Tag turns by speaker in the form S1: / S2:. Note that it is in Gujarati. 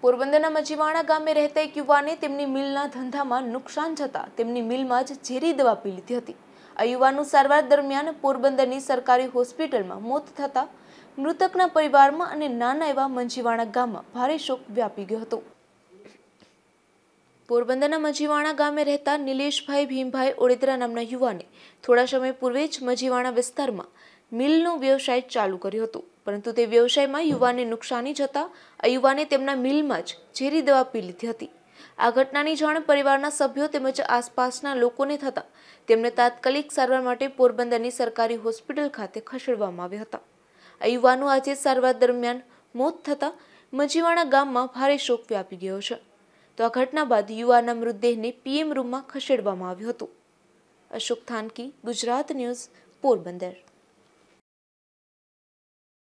S1: પોરબંદરના મજીવાણા ગામે રહેતા એક યુવાને તેમની મિલના ધંધામાં નુકસાન જતાં તેમની મિલમાં જ ઝેરી દવા પી લીધી હતી આ યુવાનનું સારવાર દરમિયાન પોરબંદરની સરકારી હોસ્પિટલમાં મોત થતાં મૃતકના પરિવારમાં અને નાના એવા મંજીવાણા ગામમાં ભારે શોક વ્યાપી ગયો હતો પોરબંદરના મજીવાણા ગામે રહેતા નિલેશભાઈ ભીમભાઈ ઓડેદરા નામના યુવાને થોડા સમય પૂર્વે જ મજીવાણા વિસ્તારમાં મિલનો વ્યવસાય ચાલુ કર્યો હતો પરંતુ તે વ્યવસાયમાં યુવાને નુકસાની જતાં આ યુવાને તેમના મિલમાં જ ઝેરી દવા પી લીધી હતી આ ઘટનાની જાણ પરિવારના સભ્યો તેમજ આસપાસના લોકોને થતાં તેમને તાત્કાલિક સારવાર માટે પોરબંદરની સરકારી હોસ્પિટલ ખાતે ખસેડવામાં આવ્યા હતા આ યુવાનું આજે સારવાર દરમિયાન મોત થતાં મજીવાણા ગામમાં ભારે શોક વ્યાપી ગયો છે તો આ ઘટના બાદ યુવાના મૃતદેહને પીએમ રૂમમાં ખસેડવામાં આવ્યો હતો અશોક થાનકી ગુજરાત ન્યૂઝ પોરબંદર